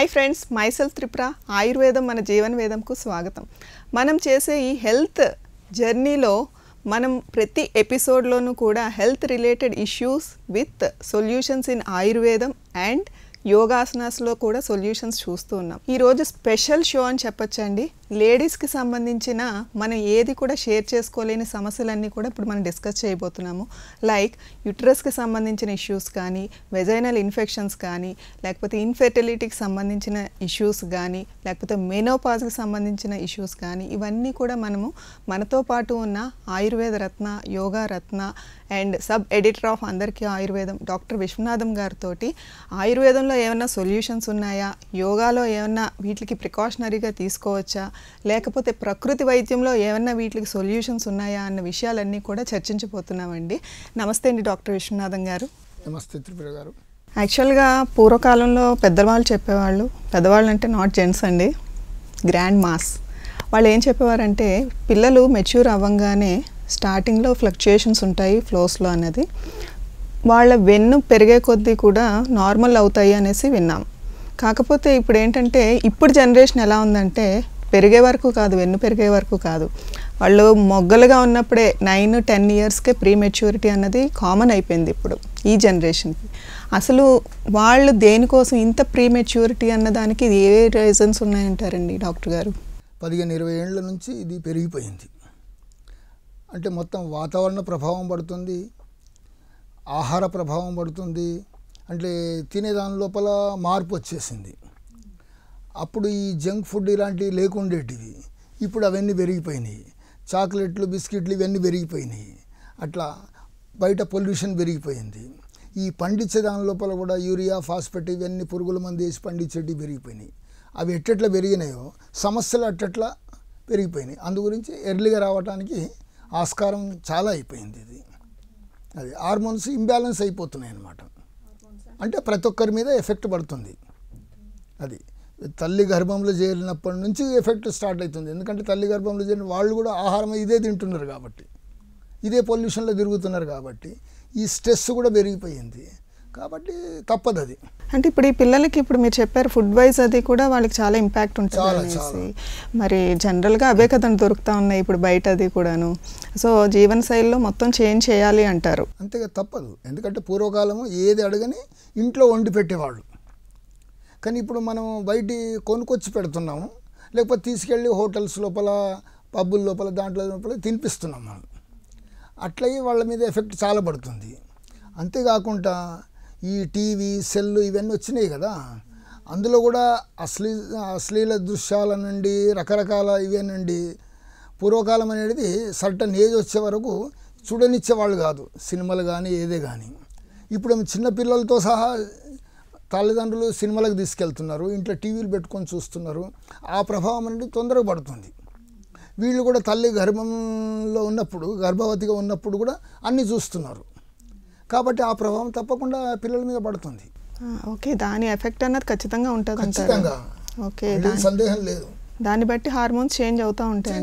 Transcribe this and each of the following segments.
Hi friends మైసెల్ Tripura ఆయుర్వేదం మన జీవన వేదంకు స్వాగతం మనం చేసే ఈ హెల్త్ జర్నీలో మనం ప్రతి ఎపిసోడ్లోనూ కూడా health related issues with solutions in ఆయుర్వేదం అండ్ యోగాసనాస్లో కూడా సొల్యూషన్స్ చూస్తూ ఉన్నాం ఈరోజు స్పెషల్ షో అని చెప్పొచ్చండి లేడీస్కి సంబంధించిన మనం ఏది కూడా షేర్ చేసుకోలేని సమస్యలన్నీ కూడా ఇప్పుడు మనం డిస్కస్ చేయబోతున్నాము లైక్ యుట్రస్కి సంబంధించిన ఇష్యూస్ కానీ వెజైనల్ ఇన్ఫెక్షన్స్ కానీ లేకపోతే ఇన్ఫెర్టిలిటీకి సంబంధించిన ఇష్యూస్ కానీ లేకపోతే మెనోపాజ్కి సంబంధించిన ఇష్యూస్ కానీ ఇవన్నీ కూడా మనము మనతో పాటు ఉన్న ఆయుర్వేద రత్న యోగా రత్న అండ్ సబ్ ఎడిటర్ ఆఫ్ అందరికీ ఆయుర్వేదం డాక్టర్ విశ్వనాథం గారితో ఆయుర్వేదంలో ఏమైనా సొల్యూషన్స్ ఉన్నాయా యోగాలో ఏమైనా వీటికి ప్రికాషనరీగా తీసుకోవచ్చా లేకపోతే ప్రకృతి వైద్యంలో ఏమన్నా వీటికి సొల్యూషన్స్ ఉన్నాయా అన్న విషయాలన్నీ కూడా చర్చించబోతున్నామండి నమస్తే అండి డాక్టర్ విశ్వనాథం గారు నమస్తే త్రిపుర గారు యాక్చువల్గా పూర్వకాలంలో పెద్దవాళ్ళు చెప్పేవాళ్ళు పెద్దవాళ్ళు అంటే నాట్ జెంట్స్ అండి గ్రాండ్ మాస్ వాళ్ళు ఏం చెప్పేవారంటే పిల్లలు మెచ్యూర్ అవ్వంగానే స్టార్టింగ్లో ఫ్లక్చుయేషన్స్ ఉంటాయి ఫ్లోస్లో అనేది వాళ్ళ వెన్ను పెరిగే కొద్దీ కూడా నార్మల్ అవుతాయి అనేసి విన్నాం కాకపోతే ఇప్పుడు ఏంటంటే ఇప్పుడు జనరేషన్ ఎలా ఉందంటే పెరిగే వరకు కాదు వెన్ను పెరిగే వరకు కాదు వాళ్ళు మొగ్గలుగా ఉన్నప్పుడే నైన్ టెన్ ఇయర్స్కే ప్రీ మెచ్యూరిటీ అన్నది కామన్ అయిపోయింది ఇప్పుడు ఈ జనరేషన్కి అసలు వాళ్ళు దేనికోసం ఇంత ప్రీ మెచ్యూరిటీ అన్నదానికి ఏ రీజన్స్ ఉన్నాయంటారండి డాక్టర్ గారు పదిహేను ఇరవై ఏళ్ళ నుంచి ఇది పెరిగిపోయింది అంటే మొత్తం వాతావరణ ప్రభావం పడుతుంది ఆహార ప్రభావం పడుతుంది అంటే తినే దాని లోపల మార్పు వచ్చేసింది అప్పుడు ఈ జంక్ ఫుడ్ ఇలాంటివి లేకుండేటివి ఇప్పుడు అవన్నీ పెరిగిపోయినాయి చాక్లెట్లు బిస్కెట్లు ఇవన్నీ పెరిగిపోయినాయి అట్లా బయట పొల్యూషన్ పెరిగిపోయింది ఈ పండించే దాని లోపల కూడా యూరియా ఫాస్ఫేట్ ఇవన్నీ పురుగుల మంది వేసి పండించేటివి పెరిగిపోయినాయి అవి ఎట్టట్లా పెరిగినాయో సమస్యలు అట్టట్లా పెరిగిపోయినాయి అందు గురించి ఎర్లీగా రావడానికి ఆస్కారం చాలా అయిపోయింది ఇది అది హార్మోన్స్ ఇంబ్యాలెన్స్ అయిపోతున్నాయి అన్నమాట అంటే ప్రతి ఒక్కరి మీద ఎఫెక్ట్ పడుతుంది అది తల్లి గర్భంలో చేరినప్పటి నుంచి ఎఫెక్ట్ స్టార్ట్ అవుతుంది ఎందుకంటే తల్లి గర్భంలో చేరిన వాళ్ళు కూడా ఆహారం ఇదే తింటున్నారు కాబట్టి ఇదే పొల్యూషన్లో తిరుగుతున్నారు కాబట్టి ఈ స్ట్రెస్ కూడా పెరిగిపోయింది కాబట్టి తప్పదు అది అంటే ఇప్పుడు ఈ పిల్లలకి ఇప్పుడు మీరు చెప్పారు ఫుడ్ వైజ్ అది కూడా వాళ్ళకి చాలా ఇంపాక్ట్ ఉంటుంది మరి జనరల్గా అవే కదండి దొరుకుతా ఉన్నాయి ఇప్పుడు బయట అది కూడాను సో జీవన శైలిలో మొత్తం చేంజ్ చేయాలి అంటారు అంతేగా తప్పదు ఎందుకంటే పూర్వకాలము ఏది అడగని ఇంట్లో వండి పెట్టేవాళ్ళు కానీ ఇప్పుడు మనం బయట కొనుక్కొచ్చి పెడుతున్నాము లేకపోతే తీసుకెళ్ళి హోటల్స్ లోపల పబ్బుల లోపల దాంట్లో లోపల తినిపిస్తున్నాం మనం అట్లయి వాళ్ళ మీద ఎఫెక్ట్ చాలా పడుతుంది అంతేకాకుండా ఈ టీవీ సెల్ ఇవన్నీ వచ్చినాయి కదా అందులో కూడా అశ్లీ అశ్లీల దృశ్యాల నుండి రకరకాల ఇవే నుండి పూర్వకాలం అనేది సర్టన్ ఏజ్ వచ్చే వరకు చూడనిచ్చేవాళ్ళు కాదు సినిమాలు కానీ ఏదే కానీ ఇప్పుడు చిన్న పిల్లలతో సహా తల్లిదండ్రులు సినిమాలకు తీసుకెళ్తున్నారు ఇంట్లో టీవీలు పెట్టుకొని చూస్తున్నారు ఆ ప్రభావం అనేది తొందరగా పడుతుంది వీళ్ళు కూడా తల్లి గర్భంలో ఉన్నప్పుడు గర్భవతిగా ఉన్నప్పుడు కూడా అన్నీ చూస్తున్నారు కాబట్టి ఆ ప్రభావం తప్పకుండా పిల్లల మీద పడుతుంది ఓకే దాని ఎఫెక్ట్ అన్నది ఖచ్చితంగా ఉంటుంది ఖచ్చితంగా ఓకే సందేహం లేదు దాన్ని బట్టి హార్మోన్స్ చేంజ్ అవుతూ ఉంటాయి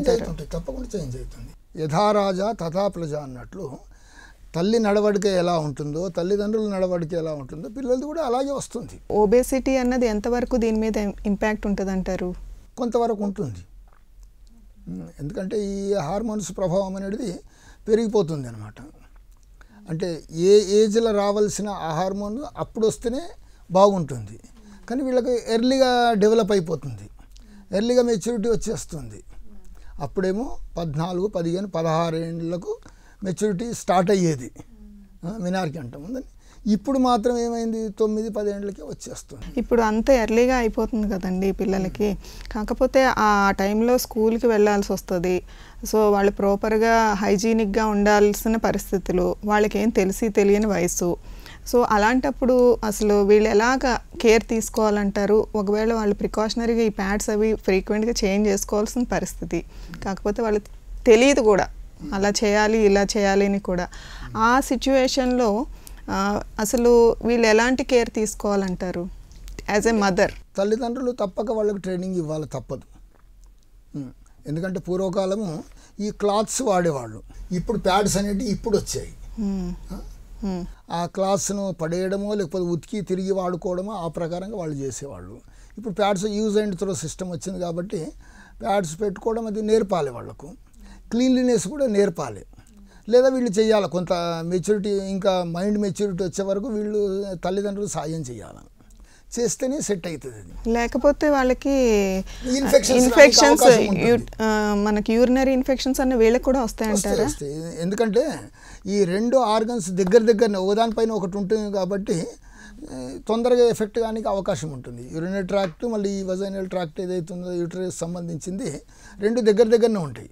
తప్పకుండా చేంజ్ అవుతుంది యథారాజా తథా ప్రజ అన్నట్లు తల్లి నడవడిక ఎలా ఉంటుందో తల్లిదండ్రుల నడవడిక ఎలా ఉంటుందో పిల్లలది కూడా అలాగే వస్తుంది ఓబేసిటీ అన్నది ఎంతవరకు దీని మీద ఇంపాక్ట్ ఉంటుంది అంటారు కొంతవరకు ఉంటుంది ఎందుకంటే ఈ హార్మోన్స్ ప్రభావం అనేది పెరిగిపోతుంది అనమాట అంటే ఏ ఏజ్లో రావాల్సిన ఆ హార్మోన్ అప్పుడు వస్తేనే బాగుంటుంది కానీ వీళ్ళకి ఎర్లీగా డెవలప్ అయిపోతుంది ఎర్లీగా మెచ్యూరిటీ వచ్చేస్తుంది అప్పుడేమో పద్నాలుగు పదిహేను పదహారు ఏళ్ళకు మెచ్యూరిటీ స్టార్ట్ అయ్యేది మినార్కి అంటే ఇప్పుడు మాత్రం ఏమైంది తొమ్మిది పదేళ్ళకి వచ్చేస్తుంది ఇప్పుడు అంత ఎర్లీగా అయిపోతుంది కదండి పిల్లలకి కాకపోతే ఆ టైంలో స్కూల్కి వెళ్ళాల్సి వస్తుంది సో వాళ్ళు ప్రాపర్గా హైజీనిక్గా ఉండాల్సిన పరిస్థితులు వాళ్ళకి ఏం తెలిసి తెలియని వయసు సో అలాంటప్పుడు అసలు వీళ్ళు ఎలాగ కేర్ తీసుకోవాలంటారు ఒకవేళ వాళ్ళు ప్రికాషనరీగా ఈ ప్యాడ్స్ అవి ఫ్రీక్వెంట్గా చేంజ్ చేసుకోవాల్సిన పరిస్థితి కాకపోతే వాళ్ళు తెలియదు కూడా అలా చేయాలి ఇలా చేయాలి అని కూడా ఆ సిచ్యువేషన్లో అసలు వీళ్ళు ఎలాంటి కేర్ తీసుకోవాలంటారు యాజ్ ఎ మదర్ తల్లిదండ్రులు తప్పక వాళ్ళకి ట్రైనింగ్ ఇవ్వాలి తప్పదు ఎందుకంటే పూర్వకాలము ఈ క్లాత్స్ వాడేవాళ్ళు ఇప్పుడు ప్యాడ్స్ అనేటివి ఇప్పుడు వచ్చాయి ఆ క్లాత్స్ను పడేయడమో లేకపోతే ఉతికి తిరిగి వాడుకోవడమో ఆ ప్రకారంగా వాళ్ళు చేసేవాళ్ళు ఇప్పుడు pads use and throw system వచ్చింది కాబట్టి ప్యాడ్స్ పెట్టుకోవడం అది నేర్పాలి వాళ్ళకు క్లీన్లీనెస్ కూడా నేర్పాలి లేదా వీళ్ళు చేయాలి కొంత మెచ్యూరిటీ ఇంకా మైండ్ మెచ్యూరిటీ వచ్చే వరకు వీళ్ళు తల్లిదండ్రులు సాయం చేయాలి చేస్తేనే సెట్ అవుతుంది లేకపోతే వాళ్ళకి ఇన్ఫెక్షన్స్ మనకి యూరినరీ ఇన్ఫెక్షన్స్ అన్న వీళ్ళకి కూడా వస్తాయంటారా ఎందుకంటే ఈ రెండు ఆర్గన్స్ దగ్గర దగ్గరనే ఒకదానిపైన ఒకటి ఉంటుంది కాబట్టి తొందరగా ఎఫెక్ట్ కానీ అవకాశం ఉంటుంది యూరినరీ ట్రాక్ట్ మళ్ళీ ఈ వజైనల్ ట్రాక్ట్ ఏదైతుందో యూటరస్ సంబంధించింది రెండు దగ్గర దగ్గరనే ఉంటాయి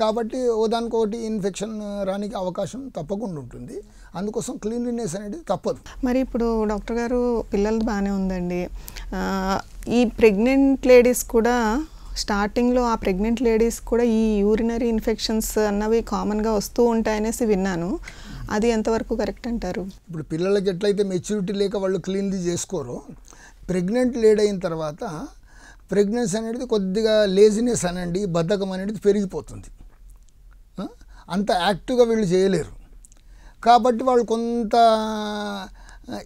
కాబట్టి ఓదానికోటి ఇన్ఫెక్షన్ రానికి అవకాశం తప్పకుండా ఉంటుంది అందుకోసం క్లీన్లీనెస్ అనేది తప్పదు మరి ఇప్పుడు డాక్టర్ గారు పిల్లలు బాగానే ఉందండి ఈ ప్రెగ్నెంట్ లేడీస్ కూడా స్టార్టింగ్లో ఆ ప్రెగ్నెంట్ లేడీస్ కూడా ఈ యూరినరీ ఇన్ఫెక్షన్స్ అన్నవి కామన్గా వస్తూ ఉంటాయనేసి విన్నాను అది ఎంతవరకు కరెక్ట్ అంటారు ఇప్పుడు పిల్లలకి ఎట్లయితే మెచ్యూరిటీ లేక వాళ్ళు క్లీన్లీ చేసుకోరు ప్రెగ్నెంట్ లేడ్ అయిన తర్వాత ప్రెగ్నెన్సీ అనేది కొద్దిగా లేజినెస్ అనండి బద్ధకం అనేది పెరిగిపోతుంది అంత యాక్టివ్గా వీళ్ళు చేయలేరు కాబట్టి వాళ్ళు కొంత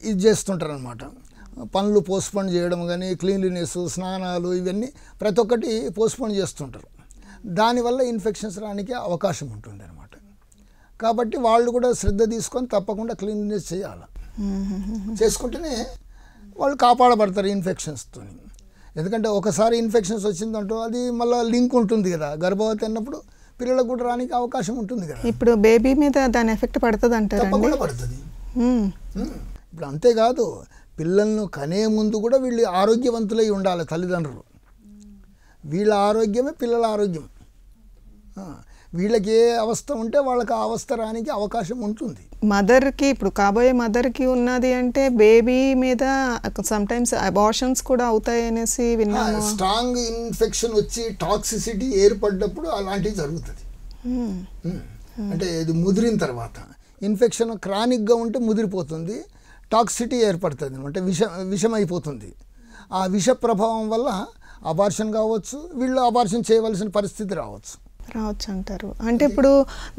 ఇది చేస్తుంటారు అనమాట పనులు పోస్ట్పోన్ చేయడం కానీ క్లీన్లీనెస్ స్నానాలు ఇవన్నీ ప్రతి ఒక్కటి పోస్ట్పోన్ చేస్తుంటారు దానివల్ల ఇన్ఫెక్షన్స్ రానికి అవకాశం ఉంటుంది అనమాట కాబట్టి వాళ్ళు కూడా శ్రద్ధ తీసుకొని తప్పకుండా క్లీన్లీనెస్ చేయాలి చేసుకుంటేనే వాళ్ళు కాపాడబడతారు ఇన్ఫెక్షన్స్తో ఎందుకంటే ఒకసారి ఇన్ఫెక్షన్స్ వచ్చిందంటూ అది మళ్ళీ లింక్ ఉంటుంది కదా గర్భవతి అన్నప్పుడు పిల్లలకు కూడా రానికి అవకాశం ఉంటుంది కదా ఇప్పుడు బేబీ మీద దాని ఎఫెక్ట్ పడుతుంది అంటే పడుతుంది ఇప్పుడు అంతేకాదు పిల్లలను కనే ముందు కూడా వీళ్ళు ఆరోగ్యవంతులై ఉండాలి తల్లిదండ్రులు వీళ్ళ ఆరోగ్యమే పిల్లల ఆరోగ్యం వీళ్ళకి ఏ అవస్థ ఉంటే వాళ్ళకి ఆ అవస్థ రానికి అవకాశం ఉంటుంది మదర్కి ఇప్పుడు కాబోయే మదర్కి ఉన్నది అంటే బేబీ మీద సమ్టైమ్స్ అబార్షన్స్ కూడా అవుతాయి అనేసి విన్నాను స్ట్రాంగ్ ఇన్ఫెక్షన్ వచ్చి టాక్సిసిటీ ఏర్పడ్డప్పుడు అలాంటివి జరుగుతుంది అంటే ఇది ముదిరిన తర్వాత ఇన్ఫెక్షన్ క్రానిక్గా ఉంటే ముదిరిపోతుంది టాక్సిటీ ఏర్పడుతుంది అంటే విష విషమైపోతుంది ఆ విష ప్రభావం వల్ల అబార్షన్ కావచ్చు వీళ్ళు అబార్షన్ చేయవలసిన పరిస్థితి రావచ్చు రావచ్చు అంటారు అంటే ఇప్పుడు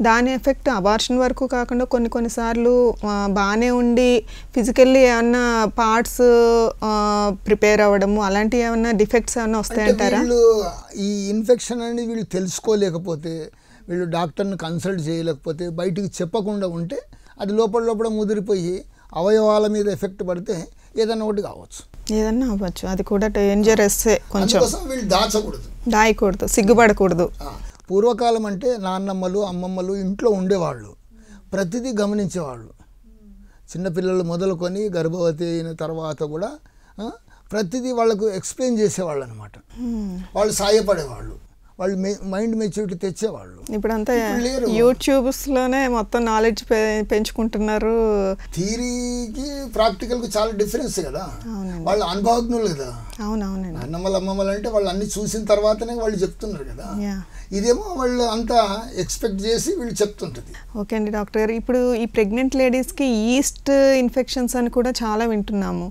దాని ఎఫెక్ట్ అబార్షన్ వరకు కాకుండా కొన్ని కొన్నిసార్లు బాగానే ఉండి ఫిజికల్లీ ఏమన్నా పార్ట్స్ ప్రిపేర్ అవ్వడము అలాంటివి ఏమన్నా డిఫెక్ట్స్ ఏమన్నా వస్తాయంటారా ఈ ఇన్ఫెక్షన్ అనేది వీళ్ళు తెలుసుకోలేకపోతే వీళ్ళు డాక్టర్ని కన్సల్ట్ చేయలేకపోతే బయటికి చెప్పకుండా ఉంటే అది లోపల లోపల ముదిరిపోయి అవయవాల మీద ఎఫెక్ట్ పడితే ఏదన్నా ఒకటి కావచ్చు ఏదన్నా అవ్వచ్చు అది కూడా డేంజరస్ కొంచెం దాచకూడదు దాయకూడదు సిగ్గుపడకూడదు పూర్వకాలం అంటే నాన్నమ్మలు అమ్మమ్మలు ఇంట్లో ఉండేవాళ్ళు ప్రతిదీ గమనించేవాళ్ళు చిన్నపిల్లలు మొదలుకొని గర్భవతి అయిన తర్వాత కూడా ప్రతిదీ వాళ్ళకు ఎక్స్ప్లెయిన్ చేసేవాళ్ళు అనమాట hmm. వాళ్ళు సాయపడేవాళ్ళు వాళ్ళు మైండ్ మెచ్యూరిటీ తెచ్చేవాళ్ళు ఇప్పుడంతా యూట్యూబ్స్లోనే మొత్తం నాలెడ్జ్ పెంచుకుంటున్నారు థీరీకి ప్రాక్టికల్కి చాలా డిఫరెన్స్ కదా వాళ్ళు అనుభవజ్ఞులు కదా అన్నమ్మలు అమ్మమ్మలు అంటే వాళ్ళు అన్ని చూసిన తర్వాతనే వాళ్ళు చెప్తున్నారు కదా ఇదేమో వాళ్ళు అంతా ఎక్స్పెక్ట్ చేసి వీళ్ళు చెప్తుంటుంది ఓకే అండి డాక్టర్ గారు ఇప్పుడు ఈ ప్రెగ్నెంట్ లేడీస్కి ఈస్ట్ ఇన్ఫెక్షన్స్ అని కూడా చాలా వింటున్నాము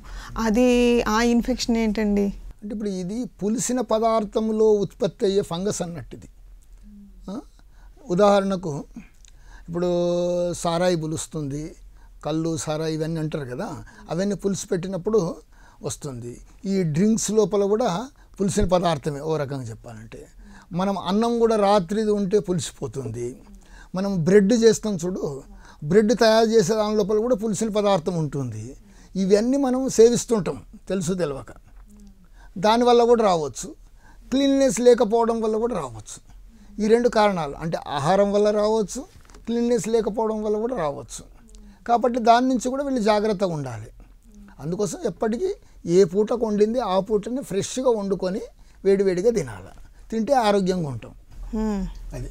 అది ఆ ఇన్ఫెక్షన్ ఏంటండి అంటే ఇప్పుడు ఇది పులిసిన పదార్థంలో ఉత్పత్తి అయ్యే ఫంగస్ అన్నట్టు ఇది ఉదాహరణకు ఇప్పుడు సారాయి పులుస్తుంది కళ్ళు సారా ఇవన్నీ అంటారు కదా అవన్నీ పులుసు పెట్టినప్పుడు వస్తుంది ఈ డ్రింక్స్ లోపల కూడా పులిసిన పదార్థమే ఓ రకంగా చెప్పాలంటే మనం అన్నం కూడా రాత్రిది ఉంటే పులిసిపోతుంది మనం బ్రెడ్ చేస్తాం చూడు బ్రెడ్ తయారు చేసే దాని లోపల కూడా పులిసిన పదార్థం ఉంటుంది ఇవన్నీ మనం సేవిస్తుంటాం తెలుసు తెలియక దానివల్ల కూడా రావచ్చు క్లీన్నెస్ లేకపోవడం వల్ల కూడా రావచ్చు ఈ రెండు కారణాలు అంటే ఆహారం వల్ల రావచ్చు క్లీన్నెస్ లేకపోవడం వల్ల కూడా రావచ్చు కాబట్టి దాని నుంచి కూడా వీళ్ళు జాగ్రత్తగా ఉండాలి అందుకోసం ఎప్పటికీ ఏ పూటకు వండింది ఆ పూటని ఫ్రెష్గా వండుకొని వేడివేడిగా తినాలి తింటే ఆరోగ్యంగా ఉంటాం అది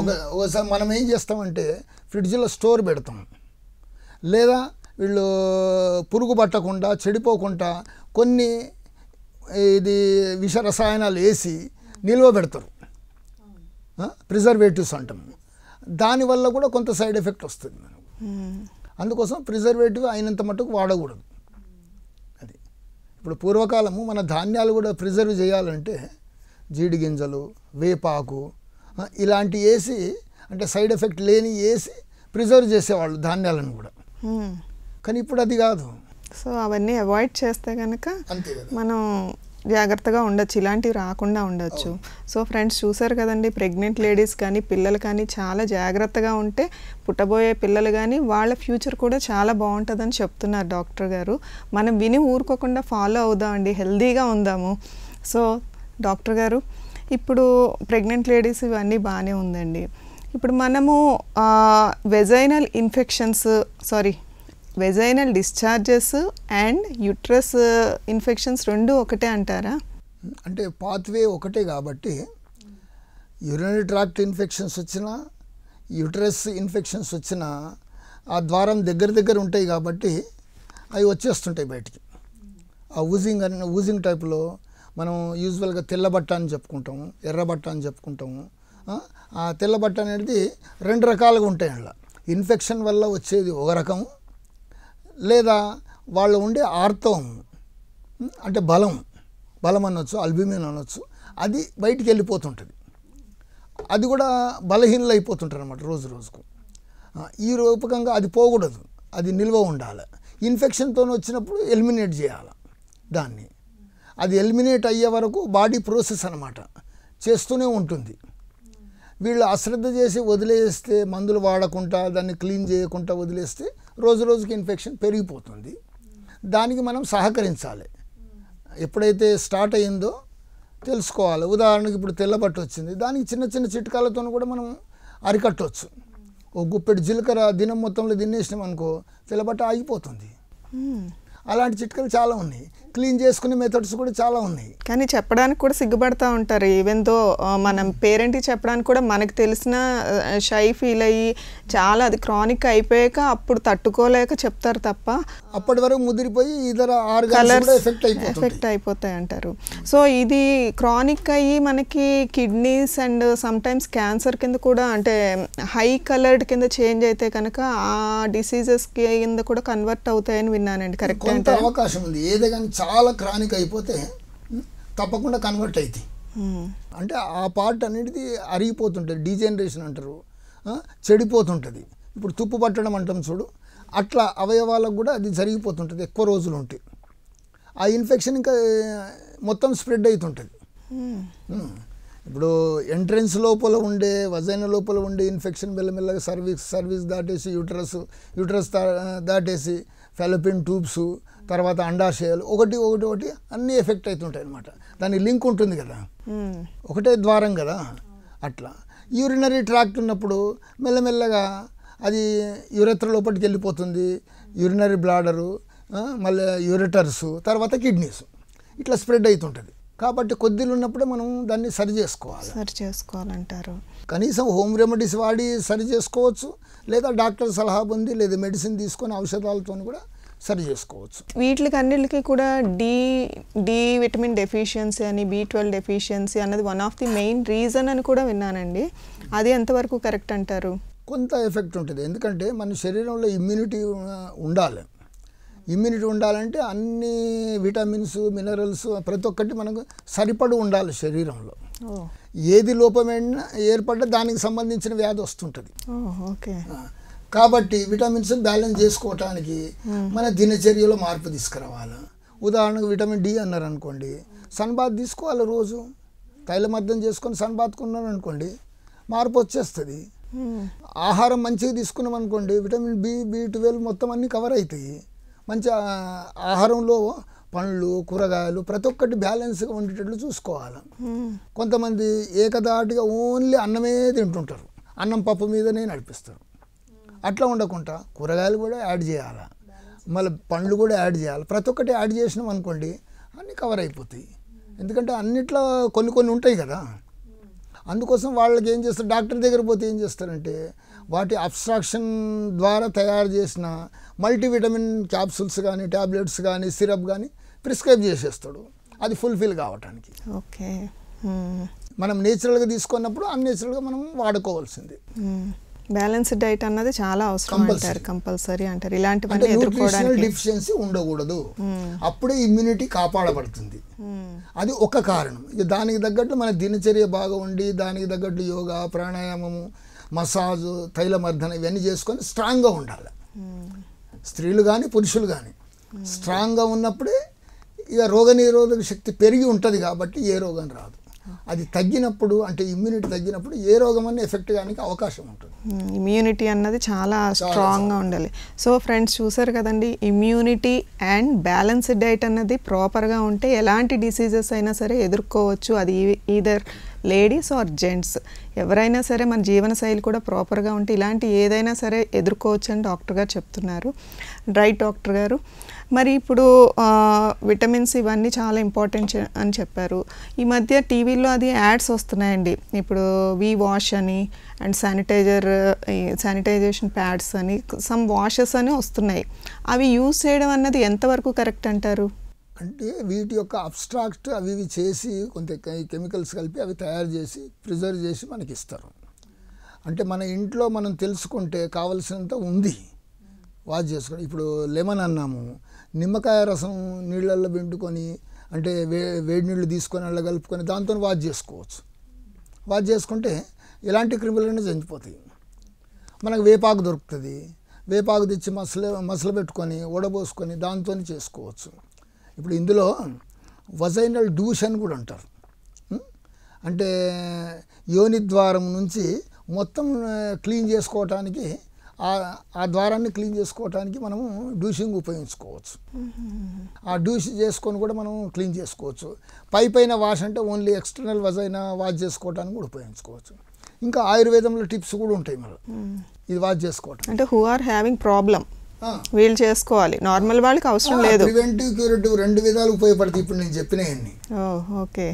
ఒక ఒకసారి మనం ఏం చేస్తామంటే ఫ్రిడ్జ్లో స్టోర్ పెడతాం లేదా వీళ్ళు పురుగు పట్టకుండా చెడిపోకుండా కొన్ని ఇది విష రసాయనాలు వేసి నిల్వ పెడతారు ప్రిజర్వేటివ్స్ అంటాము దానివల్ల కూడా కొంత సైడ్ ఎఫెక్ట్ వస్తుంది మనకు అందుకోసం ప్రిజర్వేటివ్ అయినంత మటుకు వాడకూడదు అది ఇప్పుడు పూర్వకాలము మన ధాన్యాలు కూడా ప్రిజర్వ్ చేయాలంటే జీడి గింజలు వేపాకు ఇలాంటి వేసి అంటే సైడ్ ఎఫెక్ట్ లేని వేసి ప్రిజర్వ్ చేసేవాళ్ళు ధాన్యాలను కూడా కానీ ఇప్పుడు అది కాదు సో అవన్నీ అవాయిడ్ చేస్తే కనుక మనం జాగ్రత్తగా ఉండొచ్చు ఇలాంటివి రాకుండా ఉండొచ్చు సో ఫ్రెండ్స్ చూసారు కదండి ప్రెగ్నెంట్ లేడీస్ కానీ పిల్లలు కానీ చాలా జాగ్రత్తగా ఉంటే పుట్టబోయే పిల్లలు కానీ వాళ్ళ ఫ్యూచర్ కూడా చాలా బాగుంటుందని చెప్తున్నారు డాక్టర్ గారు మనం విని ఊరుకోకుండా ఫాలో అవుదామండి హెల్దీగా ఉందాము సో డాక్టర్ గారు ఇప్పుడు ప్రెగ్నెంట్ లేడీస్ ఇవన్నీ బాగానే ఉందండి ఇప్పుడు మనము vaginal infections sorry vaginal discharges and uterus infections రెండు ఒకటే అంటారా అంటే పాత్వే ఒకటే కాబట్టి యూరినరీ ట్రాక్ట్ ఇన్ఫెక్షన్స్ వచ్చినా యుట్రస్ ఇన్ఫెక్షన్స్ వచ్చినా ఆ ద్వారం దగ్గర దగ్గర ఉంటాయి కాబట్టి అవి వచ్చేస్తుంటాయి బయటికి ఆ ఊజింగ్ అని ఊజింగ్ టైప్లో మనం యూజువల్గా తెల్లబట్ట అని చెప్పుకుంటాము ఎర్రబట్ట అని చెప్పుకుంటాము ఆ తెల్లబట్ట అనేది రెండు రకాలుగా ఉంటాయి అలా ఇన్ఫెక్షన్ వల్ల వచ్చేది ఒక రకం లేదా వాళ్ళు ఉండే ఆర్తం అంటే బలం బలం అనొచ్చు అల్బ్యూమిన్ అనొచ్చు అది బయటికి వెళ్ళిపోతుంటుంది అది కూడా బలహీనలు అయిపోతుంటారు అనమాట రోజు రోజుకు ఈ రూపకంగా అది పోకూడదు అది నిల్వ ఉండాలి ఇన్ఫెక్షన్తో వచ్చినప్పుడు ఎలిమినేట్ చేయాలి దాన్ని అది ఎలిమినేట్ అయ్యే వరకు బాడీ ప్రాసెస్ అనమాట చేస్తూనే ఉంటుంది వీళ్ళు అశ్రద్ధ చేసి వదిలేస్తే మందులు వాడకుండా దాన్ని క్లీన్ చేయకుండా వదిలేస్తే రోజు రోజుకి ఇన్ఫెక్షన్ పెరిగిపోతుంది దానికి మనం సహకరించాలి ఎప్పుడైతే స్టార్ట్ అయ్యిందో తెలుసుకోవాలి ఉదాహరణకి ఇప్పుడు తెల్లబట్టు వచ్చింది దానికి చిన్న చిన్న చిట్కాలతో కూడా మనం అరికట్టవచ్చు ఓ గుప్పెడు జీలకర్ర దినం మొత్తంలో తినేసినాం అనుకో తెల్లబట్ట ఆగిపోతుంది అలాంటి చిట్కాలు చాలా ఉన్నాయి క్లీన్ చేసుకునే మెథడ్స్ కూడా చాలా ఉన్నాయి కానీ చెప్పడానికి కూడా సిగ్గుపడతా ఉంటారు ఈవెన్ దో మనం పేరెంట్కి చెప్పడానికి కూడా మనకు తెలిసిన షై ఫీల్ అయ్యి చాలా అది క్రానిక్ అయిపోయాక అప్పుడు తట్టుకోలేక చెప్తారు తప్ప అప్పటి వరకు ముదిరిపోయి ఇతర ఎఫెక్ట్ అయిపోతాయి అంటారు సో ఇది క్రానిక్ అయ్యి మనకి కిడ్నీస్ అండ్ సమ్టైమ్స్ క్యాన్సర్ కింద కూడా అంటే హై కలర్డ్ కింద చేంజ్ అయితే కనుక ఆ డిసీజెస్ కింద కూడా కన్వర్ట్ అవుతాయని విన్నానండి కరెక్ట్ అవకాశం ఉంది చాలా క్రానిక్ అయిపోతే తప్పకుండా కన్వర్ట్ అవుతాయి hmm. అంటే ఆ పార్ట్ అనేది అరిగిపోతుంటుంది డీజనరేషన్ అంటారు చెడిపోతుంటుంది ఇప్పుడు తుప్పు పట్టడం అంటాం చూడు అట్లా అవయవాలకు కూడా అది జరిగిపోతుంటుంది ఎక్కువ రోజులు ఉంటాయి ఆ ఇన్ఫెక్షన్ ఇంకా మొత్తం స్ప్రెడ్ అవుతుంటుంది hmm. hmm. ఇప్పుడు ఎంట్రెన్స్ లోపల ఉండే వజైన లోపల ఉండే ఇన్ఫెక్షన్ మెల్లమెల్లగా సర్వీస్ సర్వీస్ దాటేసి యూటరస్ యూటరస్ దాటేసి ఫెలపిన్ ట్యూబ్స్ తర్వాత అండాశయాలు ఒకటి ఒకటి ఒకటి అన్నీ ఎఫెక్ట్ అవుతుంటాయి అనమాట దాని లింక్ ఉంటుంది కదా ఒకటే ద్వారం కదా అట్లా యూరినరీ ట్రాక్ట్ ఉన్నప్పుడు మెల్లమెల్లగా అది యురేత్ర లోపలికి వెళ్ళిపోతుంది యూరినరీ బ్లాడరు మళ్ళీ యూరిటర్స్ తర్వాత కిడ్నీస్ ఇట్లా స్ప్రెడ్ అవుతుంటుంది కాబట్టి కొద్దిలు ఉన్నప్పుడే మనం దాన్ని సరి చేసుకోవాలి సరి చేసుకోవాలంటారు కనీసం హోమ్ రెమెడీస్ వాడి సరి చేసుకోవచ్చు లేదా డాక్టర్ సలహా పొంది లేదా మెడిసిన్ తీసుకొని ఔషధాలతో కూడా సరి చేసుకోవచ్చు వీటికి అన్నిటికి కూడా డి డి విటమిన్ డెఫిషియన్సీ అని బి ట్వెల్వ్ డెఫిషియన్సీ అన్నది one of the main reason అని కూడా విన్నానండి అది ఎంతవరకు కరెక్ట్ అంటారు కొంత ఎఫెక్ట్ ఉంటుంది ఎందుకంటే మన శరీరంలో ఇమ్యూనిటీ uh, ఉండాలి ఇమ్యూనిటీ ఉండాలంటే అన్ని విటమిన్స్ మినరల్స్ ప్రతి ఒక్కటి మనకు సరిపడి ఉండాలి శరీరంలో ఏది లోపమైనా ఏర్పడ్డా దానికి సంబంధించిన వ్యాధి వస్తుంటుంది ఓకే కాబట్టి విటమిన్స్ బ్యాలెన్స్ చేసుకోవటానికి hmm. మన దినచర్యలో మార్పు తీసుకురావాలి ఉదాహరణకు విటమిన్ డి అన్నారు అనుకోండి సన్ బాత్ తీసుకోవాలి రోజు తైలమర్థం చేసుకొని సన్ బాత్కున్నాను అనుకోండి మార్పు వచ్చేస్తుంది hmm. ఆహారం మంచిగా తీసుకున్నాం అనుకోండి విటమిన్ బి బి ట్వెల్వ్ మొత్తం అన్నీ కవర్ అవుతాయి మంచి ఆహారంలో పండ్లు కూరగాయలు ప్రతి ఒక్కటి బ్యాలెన్స్గా ఉండేటట్లు చూసుకోవాలి hmm. కొంతమంది ఏకదాటిగా ఓన్లీ అన్నమే తింటుంటారు అన్నం పప్పు మీదనే నడిపిస్తారు అట్లా ఉండకుండా కూరగాయలు కూడా యాడ్ చేయాలి మళ్ళీ పండ్లు కూడా యాడ్ చేయాలి ప్రతి ఒక్కటి యాడ్ చేసినాం అనుకోండి అన్నీ కవర్ అయిపోతాయి ఎందుకంటే అన్నిట్లో కొన్ని కొన్ని ఉంటాయి కదా అందుకోసం వాళ్ళకి ఏం చేస్తారు డాక్టర్ దగ్గర పోతే ఏం చేస్తారంటే వాటి అబ్స్ట్రాక్షన్ ద్వారా తయారు చేసిన మల్టీవిటమిన్ క్యాప్సూల్స్ కానీ ట్యాబ్లెట్స్ కానీ సిరప్ కానీ ప్రిస్క్రైబ్ చేసేస్తాడు అది ఫుల్ఫిల్ కావటానికి ఓకే మనం నేచురల్గా తీసుకున్నప్పుడు అన్నేచురల్గా మనం వాడుకోవాల్సింది బ్యాలెన్స్డ్ డైట్ అన్నది చాలా అవసరం అంటారు కంపల్సరీ అంటారు ఇలాంటివన్నీ ఎదుర్కోవడానికి డిఫిషియన్సీ ఉండకూడదు hmm. అప్పుడే ఇమ్యూనిటీ కాపాడబడుతుంది hmm. అది ఒక కారణం ఇక దానికి తగ్గట్టు మన దినచర్య బాగా ఉండి దానికి తగ్గట్టు యోగా ప్రాణాయామము మసాజ్ తైలమర్ధన ఇవన్నీ చేసుకొని స్ట్రాంగ్గా ఉండాలి hmm. స్త్రీలు కానీ పురుషులు కానీ స్ట్రాంగ్గా ఉన్నప్పుడే ఇక రోగనిరోధక శక్తి పెరిగి ఉంటుంది కాబట్టి ఏ రోగం రాదు అది తగ్గినప్పుడు అంటే ఇమ్యూనిటీ తగ్గినప్పుడు ఏ రోగం ఎఫెక్ట్ కానీ అవకాశం ఉంటుంది ఇమ్యూనిటీ అన్నది చాలా స్ట్రాంగ్గా ఉండాలి సో ఫ్రెండ్స్ చూసారు కదండి ఇమ్యూనిటీ అండ్ బ్యాలెన్స్డ్ డైట్ అన్నది ప్రాపర్గా ఉంటే ఎలాంటి డిసీజెస్ అయినా సరే ఎదుర్కోవచ్చు అది ఈదర్ లేడీస్ ఆర్ జెంట్స్ ఎవరైనా సరే మన జీవన శైలి కూడా ప్రాపర్గా ఉంటే ఇలాంటి ఏదైనా సరే ఎదుర్కోవచ్చు అని డాక్టర్ గారు చెప్తున్నారు రైట్ డాక్టర్ గారు మరి ఇప్పుడు విటమిన్స్ ఇవన్నీ చాలా ఇంపార్టెంట్ అని చెప్పారు ఈ మధ్య టీవీలో అది యాడ్స్ వస్తున్నాయండి ఇప్పుడు వి వాష్ అని అండ్ శానిటైజర్ శానిటైజేషన్ ప్యాడ్స్ అని సమ్ వాషెస్ అని వస్తున్నాయి అవి యూజ్ చేయడం అన్నది ఎంతవరకు కరెక్ట్ అంటారు అంటే వీటి యొక్క అబ్స్ట్రాక్ట్ అవి ఇవి చేసి కొంత కెమికల్స్ కలిపి అవి తయారు చేసి ప్రిజర్వ్ చేసి మనకి ఇస్తారు అంటే మన ఇంట్లో మనం తెలుసుకుంటే కావలసినంత ఉంది వాష్ చేసుకోవడం ఇప్పుడు లెమన్ అన్నాము నిమ్మకాయ రసం నీళ్ళల్లో పిండుకొని అంటే వే వేడి నీళ్ళు తీసుకొని అలా కలుపుకొని దాంతో వాష్ చేసుకోవచ్చు వాష్ చేసుకుంటే ఎలాంటి క్రిములైనా చనిపోతాయి మనకు వేపాకు దొరుకుతుంది వేపాకు తెచ్చి మసలు మసలు పెట్టుకొని ఉడబోసుకొని దాంతో చేసుకోవచ్చు ఇప్పుడు ఇందులో వజైనల్ డూష్ అని కూడా అంటారు అంటే యోని ద్వారం నుంచి మొత్తం క్లీన్ చేసుకోవటానికి ఆ ద్వారాన్ని క్లీన్ చేసుకోవటానికి మనము డ్యూషింగ్ ఉపయోగించుకోవచ్చు ఆ డ్యూష్ చేసుకొని కూడా మనం క్లీన్ చేసుకోవచ్చు పై పైన వాష్ అంటే ఓన్లీ ఎక్స్టర్నల్ వజ్ అయినా వాష్ చేసుకోవటానికి కూడా ఉపయోగించుకోవచ్చు ఇంకా ఆయుర్వేదంలో టిప్స్ కూడా ఉంటాయి మరి ఇది వాష్ చేసుకోవటం అంటే హూ ఆర్ హ్యావింగ్ ప్రాబ్లం వీళ్ళు చేసుకోవాలి నార్మల్ వాళ్ళకి అవసరం లేదు ప్రివెంటివ్ క్యూరేటివ్ రెండు విధాలు ఉపయోగపడతాయి ఇప్పుడు నేను చెప్పినవన్నీ ఓకే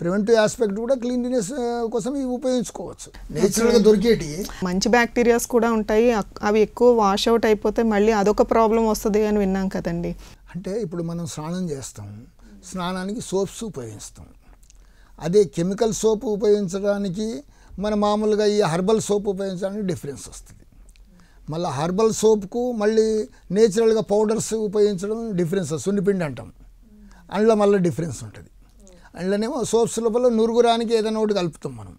ప్రివెంటివ్ ఆస్పెక్ట్ కూడా క్లీన్లీనెస్ కోసం ఇవి ఉపయోగించుకోవచ్చు నేచురల్గా దొరికేటి మంచి బ్యాక్టీరియాస్ కూడా ఉంటాయి అవి ఎక్కువ వాష్ అవుట్ అయిపోతే మళ్ళీ అదొక ప్రాబ్లం వస్తుంది అని విన్నాం కదండి అంటే ఇప్పుడు మనం స్నానం చేస్తాం స్నానానికి సోప్స్ ఉపయోగిస్తాం అదే కెమికల్ సోప్ ఉపయోగించడానికి మన మామూలుగా ఈ హర్బల్ సోప్ ఉపయోగించడానికి డిఫరెన్స్ వస్తుంది మళ్ళీ హర్బల్ సోప్కు మళ్ళీ నేచురల్గా పౌడర్స్ ఉపయోగించడం డిఫరెన్స్ సున్నిపిండి అంటాం అందులో మళ్ళీ డిఫరెన్స్ ఉంటుంది అందులోనేమో సోప్స్ లోపల నురుగురానికి ఏదైనా ఒకటి కలుపుతాం మనం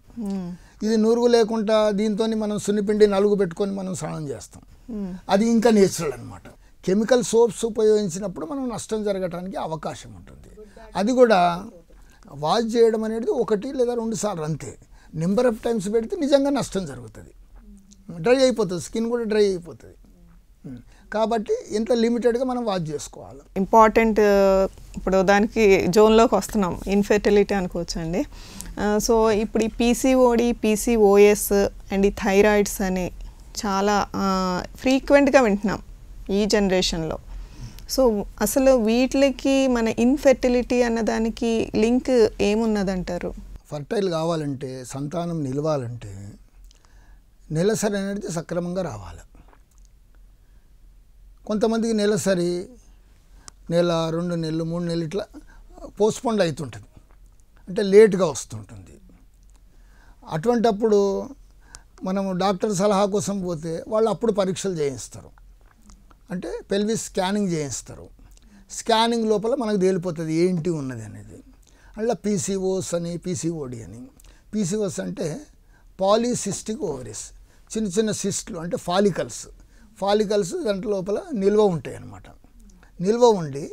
ఇది నురుగు లేకుండా దీంతో మనం సున్నిపిండి నలుగు పెట్టుకొని మనం స్నానం చేస్తాం అది ఇంకా నేచురల్ అనమాట కెమికల్ సోప్స్ ఉపయోగించినప్పుడు మనం నష్టం జరగడానికి అవకాశం ఉంటుంది అది కూడా వాష్ చేయడం అనేది ఒకటి లేదా రెండు సార్లు అంతే నెంబర్ ఆఫ్ టైమ్స్ పెడితే నిజంగా నష్టం జరుగుతుంది డ్రై అయిపోతుంది స్కిన్ కూడా డ్రై అయిపోతుంది కాబట్టి ఇంత లిమిటెడ్గా మనం వాచ్ చేసుకోవాలి ఇంపార్టెంట్ ఇప్పుడు దానికి జోన్లోకి వస్తున్నాం ఇన్ఫెర్టిలిటీ అనుకోవచ్చండి సో ఇప్పుడు ఈ పీసీఓడి పీసీఓఎస్ అండ్ ఈ థైరాయిడ్స్ అని చాలా ఫ్రీక్వెంట్గా వింటున్నాం ఈ జనరేషన్లో సో అసలు వీటికి మన ఇన్ఫెర్టిలిటీ అన్నదానికి లింక్ ఏమున్నదంటారు ఫర్టైల్ కావాలంటే సంతానం నిలవాలంటే నెలసరి అనేది సక్రమంగా రావాలి కొంతమందికి నెలసరి నెల రెండు నెలలు మూడు నెలలు ఇట్లా పోస్ట్పోన్ అవుతుంటుంది అంటే లేట్గా వస్తుంటుంది అటువంటప్పుడు మనం డాక్టర్ సలహా కోసం పోతే వాళ్ళు అప్పుడు పరీక్షలు చేయిస్తారు అంటే పెల్వి స్కానింగ్ చేయిస్తారు స్కానింగ్ లోపల మనకు తేలిపోతుంది ఏంటి ఉన్నది అనేది అట్లా పీసీఓస్ అని పీసీఓడి అని పీసీఓస్ అంటే పాలీసిస్టిక్ ఓవరీస్ చిన్న చిన్న సిస్ట్లు అంటే ఫాలికల్స్ ఫాలికల్స్ దాంట్లో లోపల నిల్వ ఉంటాయి అన్నమాట నిల్వ ఉండి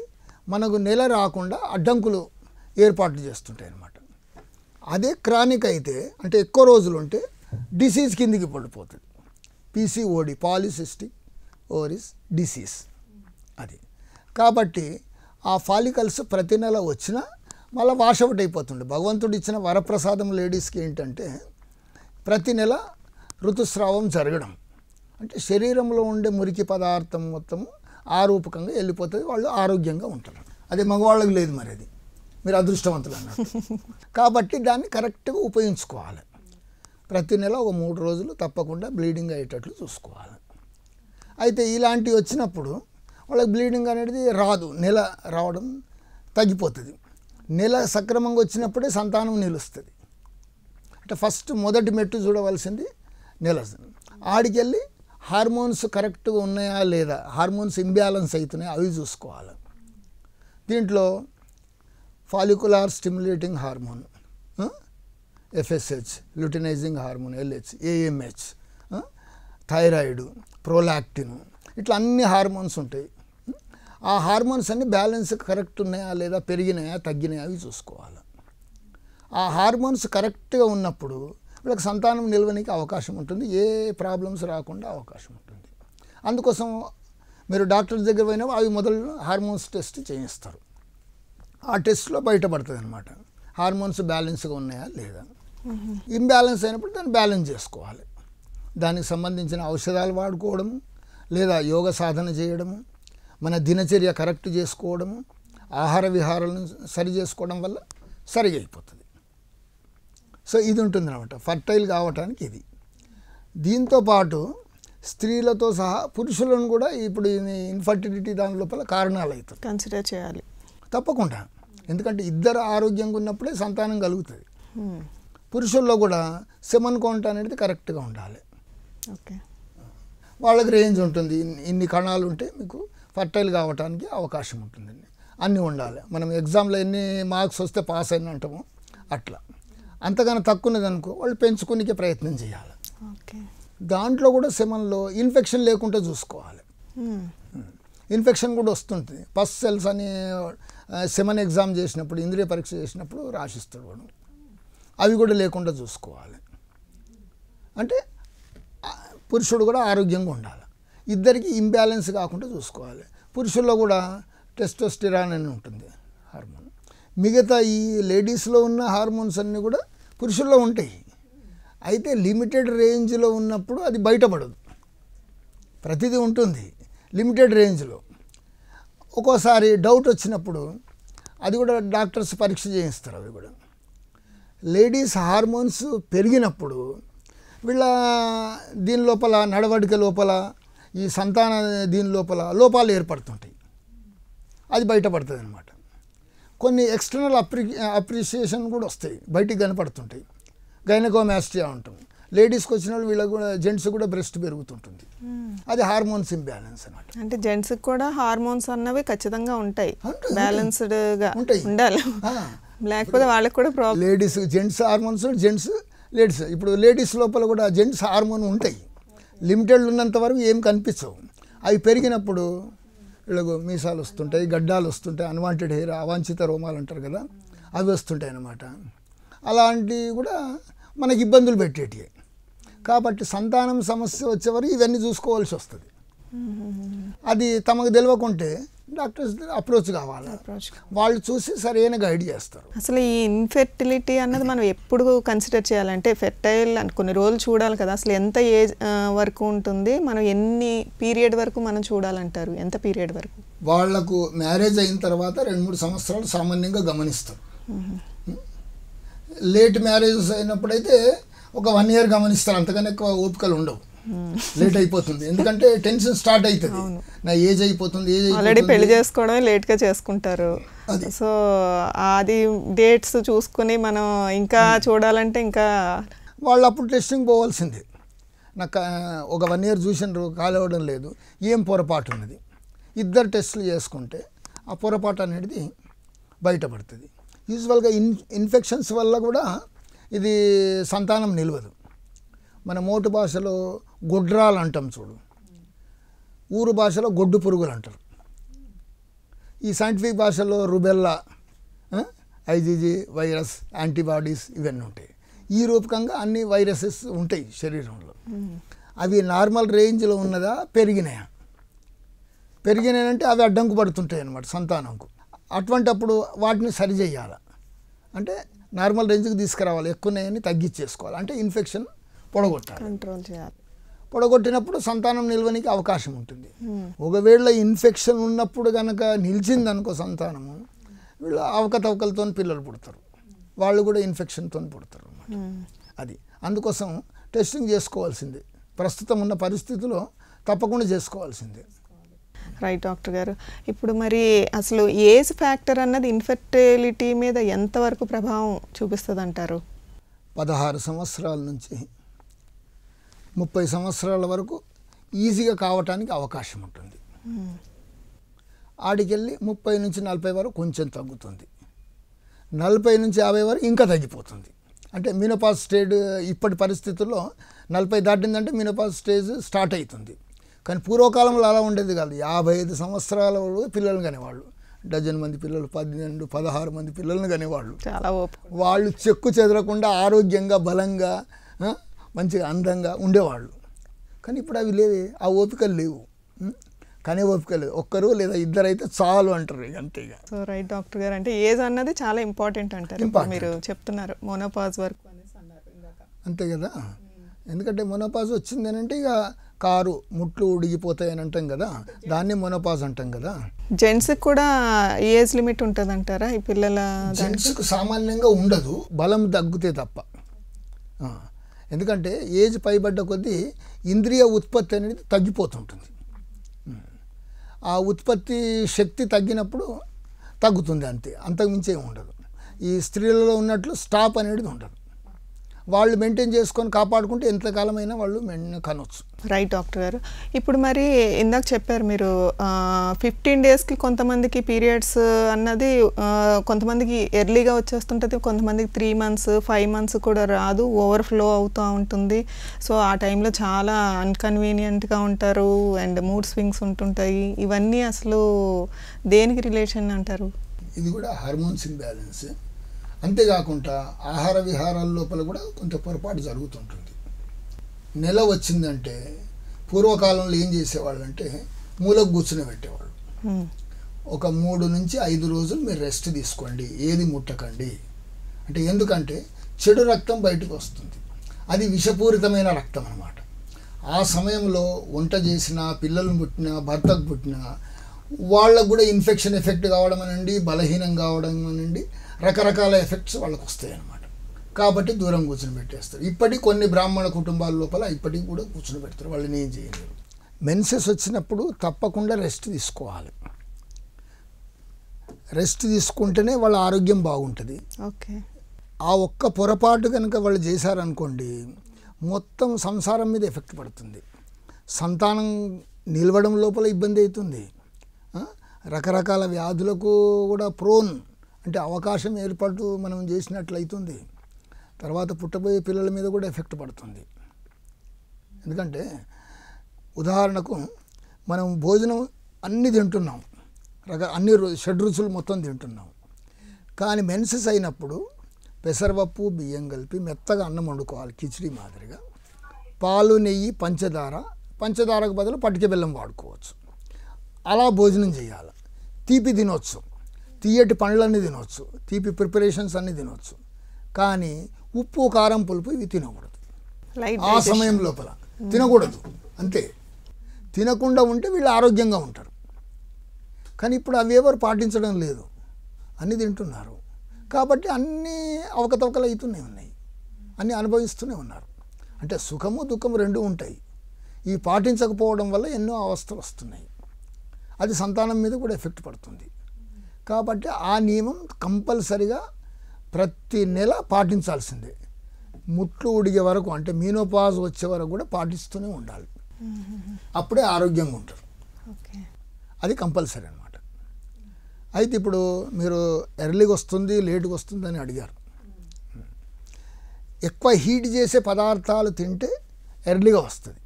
మనకు నెల రాకుండా అడ్డంకులు ఏర్పాట్లు చేస్తుంటాయి అన్నమాట అదే క్రానిక్ అయితే అంటే ఎక్కువ రోజులు ఉంటే డిసీజ్ కిందికి పడిపోతుంది పీసీఓడి పాలిసిస్టిక్ ఓరిస్ డిసీజ్ అది కాబట్టి ఆ ఫాలికల్స్ ప్రతి నెల వచ్చినా మళ్ళీ వాషౌట్ అయిపోతుండే భగవంతుడు ఇచ్చిన వరప్రసాదం లేడీస్కి ఏంటంటే ప్రతి నెల ఋతుస్రావం జరగడం అంటే శరీరంలో ఉండే మురికి పదార్థం మొత్తము ఆ రూపకంగా వెళ్ళిపోతుంది వాళ్ళు ఆరోగ్యంగా ఉంటారు అదే మగవాళ్ళకి లేదు మరి అది మీరు అదృష్టవంతులు అన్నారు కాబట్టి దాన్ని కరెక్ట్గా ఉపయోగించుకోవాలి ప్రతి నెల ఒక మూడు రోజులు తప్పకుండా బ్లీడింగ్ అయ్యేటట్లు చూసుకోవాలి అయితే ఇలాంటివి వచ్చినప్పుడు వాళ్ళకి బ్లీడింగ్ అనేది రాదు నెల రావడం తగ్గిపోతుంది నెల సక్రమంగా వచ్చినప్పుడే సంతానం నిలుస్తుంది అంటే ఫస్ట్ మొదటి మెట్టు చూడవలసింది నెల ఆడికి వెళ్ళి హార్మోన్స్ కరెక్ట్గా ఉన్నాయా లేదా హార్మోన్స్ ఇంబ్యాలెన్స్ అవుతున్నాయా అవి చూసుకోవాలి దీంట్లో follicular stimulating hormone FSH luteinizing hormone LH AMH thyroid prolactin ఇట్లా అన్ని హార్మోన్స్ ఉంటాయి ఆ హార్మోన్స్ అన్ని బ్యాలెన్స్ కరెక్ట్ ఉన్నాయా లేదా పెరిగినాయా తగ్గినాయా అవి చూసుకోవాలి ఆ హార్మోన్స్ కరెక్ట్గా ఉన్నప్పుడు వీళ్ళకి సంతానం నిల్వనికి అవకాశం ఉంటుంది ఏ ప్రాబ్లమ్స్ రాకుండా అవకాశం ఉంటుంది అందుకోసం మీరు డాక్టర్ దగ్గర పోయినా అవి మొదలు హార్మోన్స్ టెస్ట్ చేయిస్తారు ఆ టెస్ట్లో బయటపడుతుంది అనమాట హార్మోన్స్ బ్యాలెన్స్గా ఉన్నాయా లేదా ఇంబ్యాలెన్స్ అయినప్పుడు దాన్ని బ్యాలెన్స్ చేసుకోవాలి దానికి సంబంధించిన ఔషధాలు వాడుకోవడం లేదా యోగ సాధన చేయడము మన దినచర్య కరెక్ట్ చేసుకోవడము ఆహార విహారాలను సరి చేసుకోవడం వల్ల సరిగైపోతుంది సో ఇది ఉంటుందన్నమాట ఫర్టైల్ కావటానికి ఇది దీంతోపాటు స్త్రీలతో సహా పురుషులను కూడా ఇప్పుడు ఇన్ఫర్టిలిటీ దాని లోపల కారణాలు అవుతుంది కన్సిడర్ చేయాలి తప్పకుండా ఎందుకంటే ఇద్దరు ఆరోగ్యంగా ఉన్నప్పుడే సంతానం కలుగుతుంది పురుషుల్లో కూడా సెమన్ కౌంట్ అనేది కరెక్ట్గా ఉండాలి ఓకే వాళ్ళకి రేంజ్ ఉంటుంది ఇన్ని కణాలు ఉంటే మీకు ఫర్టైల్ కావడానికి అవకాశం ఉంటుందండి అన్నీ ఉండాలి మనం ఎగ్జామ్లో ఎన్ని మార్క్స్ వస్తే పాస్ అయిన అంటాము అట్లా అంతగానో తక్కువ అనుకో వాళ్ళు పెంచుకునే ప్రయత్నం చేయాలి దాంట్లో కూడా సెమన్లో ఇన్ఫెక్షన్ లేకుండా చూసుకోవాలి ఇన్ఫెక్షన్ కూడా వస్తుంటుంది పస్ సెల్స్ అని సెమన్ ఎగ్జామ్ చేసినప్పుడు ఇంద్రియ పరీక్ష చేసినప్పుడు రాసిస్తాడు వాడు అవి కూడా లేకుండా చూసుకోవాలి అంటే పురుషుడు కూడా ఆరోగ్యంగా ఉండాలి ఇద్దరికి ఇంబ్యాలెన్స్ కాకుండా చూసుకోవాలి పురుషుల్లో కూడా టెస్టోస్టిరాన్ అని ఉంటుంది హార్మోన్ మిగతా ఈ లేడీస్లో ఉన్న హార్మోన్స్ అన్నీ కూడా పురుషుల్లో ఉంటాయి అయితే లిమిటెడ్ రేంజ్లో ఉన్నప్పుడు అది బయటపడదు ప్రతిదీ ఉంటుంది లిమిటెడ్ రేంజ్లో ఒక్కోసారి డౌట్ వచ్చినప్పుడు అది కూడా డాక్టర్స్ పరీక్ష చేయిస్తారు అవి కూడా లేడీస్ హార్మోన్స్ పెరిగినప్పుడు వీళ్ళ దీని లోపల నడవడిక లోపల ఈ సంతాన దీని లోపల లోపాలు ఏర్పడుతుంటాయి అది బయటపడుతుంది అనమాట కొన్ని ఎక్స్టర్నల్ అప్రి అప్రిషియేషన్ కూడా వస్తాయి బయటికి కనపడుతుంటాయి గైనకోమాస్ట్రియా ఉంటుంది లేడీస్కి వచ్చిన వాళ్ళు వీళ్ళకి కూడా జెంట్స్ కూడా బ్రెస్ట్ పెరుగుతుంటుంది hmm. అది హార్మోన్స్ ఇంబ్యాలెన్స్ అనమాట అంటే జెంట్స్ కూడా హార్మోన్స్ అన్నవి ఖచ్చితంగా ఉంటాయి బ్యాలెన్స్డ్గా ఉంటాయి ఉండాలి లేకపోతే వాళ్ళకి కూడా problem ladies gents hormones gents ladies ఇప్పుడు లేడీస్ లోపల కూడా జెంట్స్ హార్మోన్ ఉంటాయి లిమిటెడ్ ఉన్నంత వరకు ఏం కనిపించవు అవి పెరిగినప్పుడు వీళ్ళకు మీసాలు వస్తుంటాయి గడ్డాలు వస్తుంటాయి అన్వాంటెడ్ హెయిర్ అవాంఛిత రోమాలు అంటారు కదా అవి వస్తుంటాయి అన్నమాట అలాంటివి కూడా మనకి ఇబ్బందులు పెట్టేటివి కాబట్టి సంతానం సమస్య వచ్చేవరకు ఇవన్నీ చూసుకోవాల్సి వస్తుంది అది తమకు తెలియకుంటే డాక్టర్స్ అప్రోచ్ కావాలి వాళ్ళు చూసి సరైన గైడ్ చేస్తారు అసలు ఈ ఇన్ఫెర్టిలిటీ అన్నది మనం ఎప్పుడు కన్సిడర్ చేయాలంటే ఫెర్టైల్ అని కొన్ని రోజులు చూడాలి కదా అసలు ఎంత ఏజ్ వరకు ఉంటుంది మనం ఎన్ని పీరియడ్ వరకు మనం చూడాలంటారు ఎంత పీరియడ్ వరకు వాళ్లకు మ్యారేజ్ అయిన తర్వాత రెండు మూడు సంవత్సరాలు సామాన్యంగా గమనిస్తారు లేట్ hmm. Marriages hmm? అయినప్పుడైతే ఒక వన్ ఇయర్ గమనిస్తారు అంతకన్నా ఎక్కువ ఓపికలు ఉండవు లేట్ అయిపోతుంది ఎందుకంటే టెన్షన్ స్టార్ట్ అవుతుంది నా ఏజ్ అయిపోతుంది ఏజ్ ఆల్రెడీ పెళ్లి చేసుకోవడం లేట్ గా చేసుకుంటారు సో అది డేట్స్ చూసుకుని మనం ఇంకా hmm. చూడాలంటే ఇంకా వాళ్ళు అప్పుడు టెస్టింగ్ పోవాల్సిందే నాకు ఒక వన్ ఇయర్ చూసినారు అవ్వడం లేదు ఏం పొరపాటు ఉన్నది ఇద్దరు టెస్టులు చేసుకుంటే ఆ పొరపాటు అనేది బయటపడుతుంది యూజువల్గా ఇన్ ఇన్ఫెక్షన్స్ వల్ల కూడా ఇది సంతానం నిలవదు మన మోటు భాషలో గొడ్రాలు అంటాం చూడు ఊరు భాషలో గొడ్డు పురుగులు అంటారు ఈ సైంటిఫిక్ భాషలో రుబెల్లా ఐజీజీ వైరస్ యాంటీబాడీస్ ఇవన్నీ ఉంటాయి ఈ రూపకంగా అన్ని వైరసెస్ ఉంటాయి శరీరంలో అవి నార్మల్ రేంజ్లో ఉన్నదా పెరిగినాయా పెరిగినాయంటే అవి అడ్డంకు పడుతుంటాయి అనమాట సంతానంకు అటువంటప్పుడు వాటిని సరిచేయాలి అంటే నార్మల్ రేంజ్కి తీసుకురావాలి ఎక్కువ ఎక్కువనే తగ్గించేసుకోవాలి అంటే ఇన్ఫెక్షన్ పొడగొట్టాలి కంట్రోల్ చేయాలి పొడగొట్టినప్పుడు సంతానం నిల్వనికి అవకాశం ఉంటుంది ఒకవేళ ఇన్ఫెక్షన్ ఉన్నప్పుడు కనుక నిలిచింది అనుకో సంతానము వీళ్ళు అవకతవకలతో పిల్లలు పుడతారు వాళ్ళు కూడా ఇన్ఫెక్షన్తో పుడతారు అనమాట అది అందుకోసం టెస్టింగ్ చేసుకోవాల్సిందే ప్రస్తుతం ఉన్న పరిస్థితుల్లో తప్పకుండా చేసుకోవాల్సిందే రైట్ డాక్టర్ గారు ఇప్పుడు మరి అసలు ఏజ్ ఫ్యాక్టర్ అన్నది ఇన్ఫెర్టిలిటీ మీద ఎంతవరకు ప్రభావం చూపిస్తుంది అంటారు పదహారు సంవత్సరాల నుంచి ముప్పై సంవత్సరాల వరకు ఈజీగా కావటానికి అవకాశం ఉంటుంది ఆడికెళ్ళి ముప్పై నుంచి నలభై వరకు కొంచెం తగ్గుతుంది నలభై నుంచి యాభై వరకు ఇంకా తగ్గిపోతుంది అంటే మినోపాస్ స్టేజ్ ఇప్పటి పరిస్థితుల్లో నలభై దాటిందంటే మినోపాస్ స్టేజ్ స్టార్ట్ అవుతుంది కానీ పూర్వకాలంలో అలా ఉండేది కాదు యాభై ఐదు సంవత్సరాల పిల్లలు కానివాళ్ళు డజన్ మంది పిల్లలు పన్నెండు పదహారు మంది పిల్లలను కానివాళ్ళు చాలా వాళ్ళు చెక్కు చెదరకుండా ఆరోగ్యంగా బలంగా మంచిగా అందంగా ఉండేవాళ్ళు కానీ ఇప్పుడు అవి లేవే ఆ ఓపికలు లేవు కానీ ఓపిక లేదు ఒక్కరు లేదా ఇద్దరు అయితే చాలు అంటారు అంతే ఇక సో రైట్ డాక్టర్ గారు అంటే ఏజ్ అన్నది చాలా ఇంపార్టెంట్ అంటారు మీరు చెప్తున్నారు మోనోపాజ్ వరకు అంతే కదా ఎందుకంటే మొనోపాజ్ వచ్చింది అని అంటే ఇక కారు ముట్లు ఉడిగిపోతాయి అని అంటాం కదా దాన్ని మొనోపాజ్ అంటాం కదా జెంట్స్కి కూడా ఏజ్ లిమిట్ ఉంటుంది అంటారా ఈ పిల్లల జెంట్స్ సామాన్యంగా ఉండదు బలం తగ్గితే తప్ప ఎందుకంటే ఏజ్ పైబడ్డ కొద్దీ ఇంద్రియ ఉత్పత్తి అనేది తగ్గిపోతుంటుంది ఆ ఉత్పత్తి శక్తి తగ్గినప్పుడు తగ్గుతుంది అంతే అంతకుమించి ఏమి ఉండదు ఈ స్త్రీలలో ఉన్నట్లు స్టాప్ అనేది ఉండదు వాళ్ళు మెయింటైన్ చేసుకొని కాపాడుకుంటే ఎంతకాలమైనా వాళ్ళు కనవచ్చు రైట్ డాక్టర్ గారు ఇప్పుడు మరి ఇందాక చెప్పారు మీరు ఫిఫ్టీన్ డేస్కి కొంతమందికి పీరియడ్స్ అన్నది కొంతమందికి ఎర్లీగా వచ్చేస్తుంటుంది కొంతమందికి త్రీ మంత్స్ ఫైవ్ మంత్స్ కూడా రాదు ఓవర్ఫ్లో అవుతూ ఉంటుంది సో ఆ టైంలో చాలా అన్కన్వీనియంట్గా ఉంటారు అండ్ మూడ్ స్వింగ్స్ ఉంటుంటాయి ఇవన్నీ అసలు దేనికి రిలేషన్ అంటారు ఇది కూడా హార్మోన్స్ ఇంబ్యాలెన్స్ అంతేకాకుండా ఆహార విహారాల లోపల కూడా కొంత పొరపాటు జరుగుతుంటుంది నెల వచ్చిందంటే పూర్వకాలంలో ఏం చేసేవాళ్ళు అంటే మూలకు కూర్చుని పెట్టేవాళ్ళు ఒక మూడు నుంచి ఐదు రోజులు మీరు రెస్ట్ తీసుకోండి ఏది ముట్టకండి అంటే ఎందుకంటే చెడు రక్తం బయటకు వస్తుంది అది విషపూరితమైన రక్తం అనమాట ఆ సమయంలో వంట చేసిన పిల్లలు పుట్టినా భర్తకు పుట్టినా వాళ్ళకు కూడా ఇన్ఫెక్షన్ ఎఫెక్ట్ కావడం అనండి బలహీనం కావడం అనండి రకరకాల ఎఫెక్ట్స్ వాళ్ళకు వస్తాయి అన్నమాట కాబట్టి దూరం కూర్చుని పెట్టేస్తారు ఇప్పటికి కొన్ని బ్రాహ్మణ కుటుంబాల లోపల ఇప్పటికి కూడా కూర్చుని పెడతారు వాళ్ళని ఏం చేయలేరు మెన్సెస్ వచ్చినప్పుడు తప్పకుండా రెస్ట్ తీసుకోవాలి రెస్ట్ తీసుకుంటేనే వాళ్ళ ఆరోగ్యం బాగుంటుంది ఓకే ఆ ఒక్క పొరపాటు కనుక వాళ్ళు చేశారనుకోండి మొత్తం సంసారం మీద ఎఫెక్ట్ పడుతుంది సంతానం నిలవడం లోపల ఇబ్బంది అవుతుంది రకరకాల వ్యాధులకు కూడా ప్రోన్ అంటే అవకాశం ఏర్పాటు మనం చేసినట్లయితుంది తర్వాత పుట్టబోయే పిల్లల మీద కూడా ఎఫెక్ట్ పడుతుంది ఎందుకంటే ఉదాహరణకు మనం భోజనం అన్ని తింటున్నాం రక అన్ని షడ్ రుచులు మొత్తం తింటున్నాం కానీ మెన్సెస్ అయినప్పుడు పెసరపప్పు బియ్యం కలిపి మెత్తగా అన్నం వండుకోవాలి కిచిడి మాదిరిగా పాలు నెయ్యి పంచదార పంచదారకు బదులు పట్టుక బెల్లం వాడుకోవచ్చు అలా భోజనం చేయాలి తీపి తినొచ్చు తీయటి పండ్లన్నీ తినవచ్చు తీపి ప్రిపరేషన్స్ అన్నీ తినవచ్చు కానీ ఉప్పు కారం పులుపు ఇవి తినకూడదు ఆ సమయం లోపల తినకూడదు అంతే తినకుండా ఉంటే వీళ్ళు ఆరోగ్యంగా ఉంటారు కానీ ఇప్పుడు అవి ఎవరు పాటించడం లేదు అన్నీ తింటున్నారు కాబట్టి అన్నీ అవకతవకలు అవుతూనే ఉన్నాయి అన్నీ అనుభవిస్తూనే ఉన్నారు అంటే సుఖము దుఃఖము రెండూ ఉంటాయి ఈ పాటించకపోవడం వల్ల ఎన్నో అవస్థలు వస్తున్నాయి అది సంతానం మీద కూడా ఎఫెక్ట్ పడుతుంది కాబట్టి ఆ నియమం కంపల్సరిగా ప్రతి నెల పాటించాల్సిందే ముట్లు ఉడిగే వరకు అంటే మీనోపాజ్ వచ్చే వరకు కూడా పాటిస్తూనే ఉండాలి అప్పుడే ఆరోగ్యంగా ఉంటారు అది కంపల్సరీ అనమాట అయితే ఇప్పుడు మీరు ఎర్లీగా వస్తుంది లేట్గా వస్తుంది అని అడిగారు ఎక్కువ హీట్ చేసే పదార్థాలు తింటే ఎర్లీగా వస్తుంది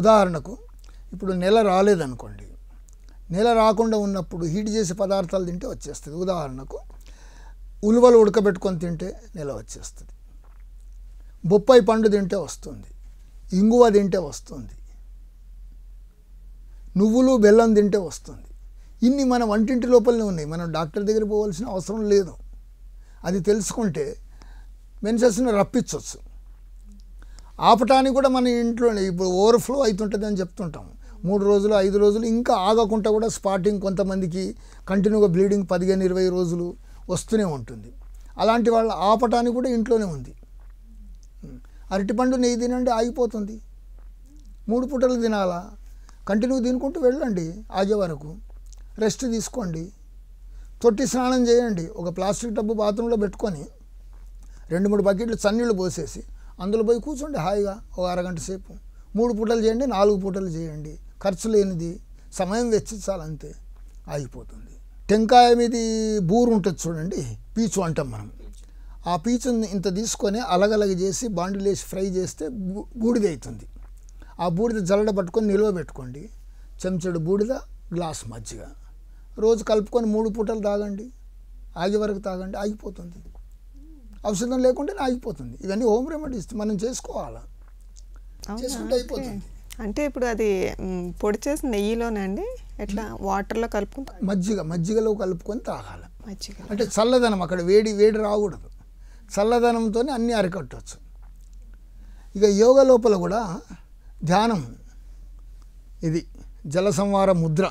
ఉదాహరణకు ఇప్పుడు నెల రాలేదనుకోండి నెల రాకుండా ఉన్నప్పుడు హీట్ చేసే పదార్థాలు తింటే వచ్చేస్తుంది ఉదాహరణకు ఉలువలు ఉడకబెట్టుకొని తింటే నెల వచ్చేస్తుంది బొప్పాయి పండు తింటే వస్తుంది ఇంగువ తింటే వస్తుంది నువ్వులు బెల్లం తింటే వస్తుంది ఇన్ని మన వంటింటి లోపలనే ఉన్నాయి మనం డాక్టర్ దగ్గర పోవాల్సిన అవసరం లేదు అది తెలుసుకుంటే మెన్సెస్ని రప్పించవచ్చు ఆపటానికి కూడా మన ఇంట్లోనే ఇప్పుడు ఓవర్ఫ్లో అవుతుంటుంది అని చెప్తుంటాము మూడు రోజులు ఐదు రోజులు ఇంకా ఆగకుండా కూడా స్పాటింగ్ కొంతమందికి కంటిన్యూగా బ్లీడింగ్ పదిహేను ఇరవై రోజులు వస్తూనే ఉంటుంది అలాంటి వాళ్ళ ఆపటానికి కూడా ఇంట్లోనే ఉంది అరటిపండు నెయ్యి తినండి ఆగిపోతుంది మూడు పూటలు తినాలా కంటిన్యూ తినుకుంటూ వెళ్ళండి ఆగే వరకు రెస్ట్ తీసుకోండి తొట్టి స్నానం చేయండి ఒక ప్లాస్టిక్ డబ్బు బాత్రూంలో పెట్టుకొని రెండు మూడు బకెట్లు చన్నీళ్ళు పోసేసి అందులో పోయి కూర్చోండి హాయిగా ఒక అరగంట సేపు మూడు పూటలు చేయండి నాలుగు పూటలు చేయండి ఖర్చు లేనిది సమయం వెచ్చించాలంతే ఆగిపోతుంది టెంకాయ మీద బూరు ఉంటుంది చూడండి పీచు అంటాం మనం ఆ పీచుని ఇంత తీసుకొని అలగలగ చేసి బాండిలేసి ఫ్రై చేస్తే బూడిద అవుతుంది ఆ బూడిద జల్లడ పట్టుకొని నిల్వ పెట్టుకోండి చెంచడు బూడిద గ్లాస్ మజ్జిగ రోజు కలుపుకొని మూడు పూటలు తాగండి ఆగి వరకు తాగండి ఆగిపోతుంది ఔషధం లేకుండానే ఆగిపోతుంది ఇవన్నీ హోమ్ రెమెడీస్ మనం చేసుకోవాలా చేసుకుంటే అయిపోతుంది అంటే ఇప్పుడు అది పొడి చేసి నెయ్యిలోనండి ఎట్లా వాటర్లో కలుపుకుంటా మజ్జిగ మజ్జిగలో కలుపుకొని తాగాలి మజ్జిగ అంటే చల్లదనం అక్కడ వేడి వేడి రాకూడదు చల్లదనంతో అన్నీ అరికట్టవచ్చు ఇక యోగ లోపల కూడా ధ్యానం ఇది జల సంవార ముద్ర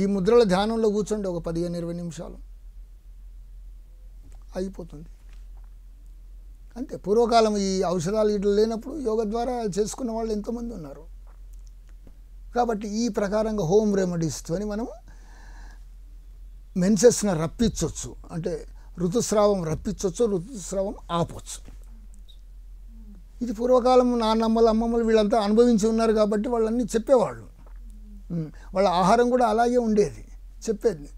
ఈ ముద్రల ధ్యానంలో కూర్చోండి ఒక పదిహేను ఇరవై నిమిషాలు అయిపోతుంది అంతే పూర్వకాలం ఈ ఔషధాలు ఇటు లేనప్పుడు యోగ ద్వారా చేసుకున్న వాళ్ళు ఎంతోమంది ఉన్నారు కాబట్టి ఈ ప్రకారంగా హోమ్ రెమెడీస్తో మనము మెన్సెస్ను రప్పించవచ్చు అంటే ఋతుస్రావం రప్పించవచ్చు ఋతుస్రావం ఆపవచ్చు ఇది పూర్వకాలం నాన్నమ్మలు అమ్మమ్మలు వీళ్ళంతా అనుభవించి ఉన్నారు కాబట్టి వాళ్ళన్నీ చెప్పేవాళ్ళు వాళ్ళ ఆహారం కూడా అలాగే ఉండేది చెప్పేది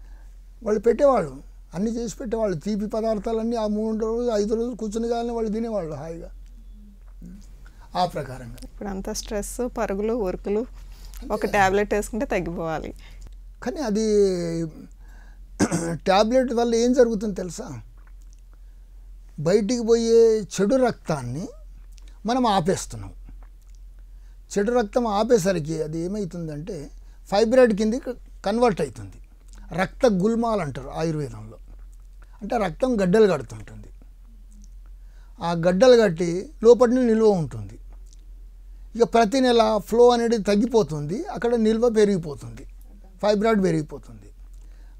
వాళ్ళు పెట్టేవాళ్ళు అన్నీ చేసి పెట్టేవాళ్ళు తీపి పదార్థాలన్నీ ఆ మూడు రోజులు ఐదు రోజులు కూర్చుని కానీ వాళ్ళు తినేవాళ్ళు హాయిగా ఆ ప్రకారంగా ఇప్పుడు అంత స్ట్రెస్ పరుగులు ఉరుకులు ఒక ట్యాబ్లెట్ వేసుకుంటే తగ్గిపోవాలి కానీ అది ట్యాబ్లెట్ వల్ల ఏం జరుగుతుంది తెలుసా బయటికి పోయే చెడు రక్తాన్ని మనం ఆపేస్తున్నాం చెడు రక్తం ఆపేసరికి అది ఏమవుతుందంటే ఫైబ్రాయిడ్ కింద కన్వర్ట్ అవుతుంది రక్త గుల్మాలు అంటారు ఆయుర్వేదంలో అంటే రక్తం గడ్డలు కడుతుంటుంది ఆ గడ్డలు కట్టి లోపలి నిల్వ ఉంటుంది ఇక ప్రతి నెల ఫ్లో అనేది తగ్గిపోతుంది అక్కడ నిల్వ పెరిగిపోతుంది ఫైబ్రాయిడ్ పెరిగిపోతుంది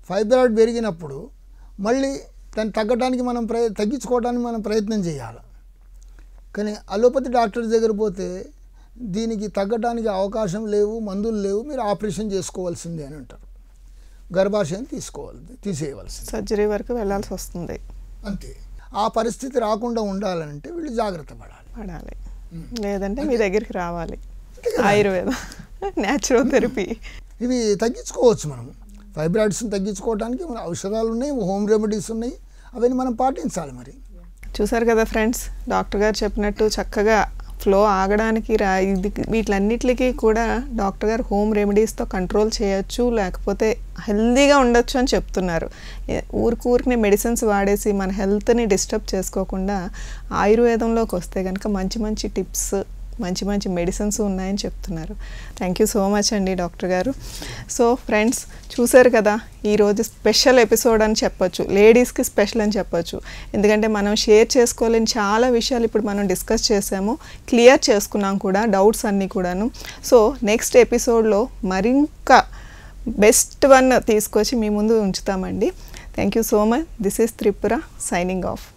ఫైబ్రాయిడ్ పెరిగినప్పుడు మళ్ళీ దాన్ని తగ్గడానికి మనం ప్రయ తగ్గించుకోవడానికి మనం ప్రయత్నం చేయాలి కానీ అలోపతి డాక్టర్ దగ్గర పోతే దీనికి తగ్గడానికి అవకాశం లేవు మందులు లేవు మీరు ఆపరేషన్ చేసుకోవాల్సిందే అని అంటారు గర్భాశయం తీసుకోవాలి తీసేయవలసి సర్జరీ వరకు వెళ్ళాల్సి వస్తుంది అంతే ఆ పరిస్థితి రాకుండా ఉండాలంటే వీళ్ళు జాగ్రత్త పడాలి పడాలి లేదంటే మీ దగ్గరికి రావాలి ఆయుర్వేద థెరపీ ఇవి తగ్గించుకోవచ్చు మనం ఫైబ్రాయిడ్స్ తగ్గించుకోవడానికి మన ఔషధాలు ఉన్నాయి హోమ్ రెమెడీస్ ఉన్నాయి అవన్నీ మనం పాటించాలి మరి చూసారు కదా ఫ్రెండ్స్ డాక్టర్ గారు చెప్పినట్టు చక్కగా ఫ్లో ఆగడానికి రా ఇది వీటన్నిటికి కూడా డాక్టర్ గారు హోమ్ రెమెడీస్తో కంట్రోల్ చేయొచ్చు లేకపోతే హెల్దీగా ఉండొచ్చు అని చెప్తున్నారు ఊరికూరికి మెడిసిన్స్ వాడేసి మన హెల్త్ని డిస్టర్బ్ చేసుకోకుండా ఆయుర్వేదంలోకి వస్తే కనుక మంచి మంచి టిప్స్ మంచి మంచి మెడిసిన్స్ ఉన్నాయని చెప్తున్నారు థ్యాంక్ యూ సో మచ్ అండి డాక్టర్ గారు సో ఫ్రెండ్స్ చూసారు కదా ఈరోజు స్పెషల్ ఎపిసోడ్ అని చెప్పొచ్చు లేడీస్కి స్పెషల్ అని చెప్పొచ్చు ఎందుకంటే మనం షేర్ చేసుకోలేని చాలా విషయాలు ఇప్పుడు మనం డిస్కస్ చేసాము క్లియర్ చేసుకున్నాం కూడా డౌట్స్ అన్నీ కూడాను సో నెక్స్ట్ ఎపిసోడ్లో మరింక బెస్ట్ వన్ తీసుకొచ్చి మీ ముందు ఉంచుతామండి thank you so much this is Tripura signing of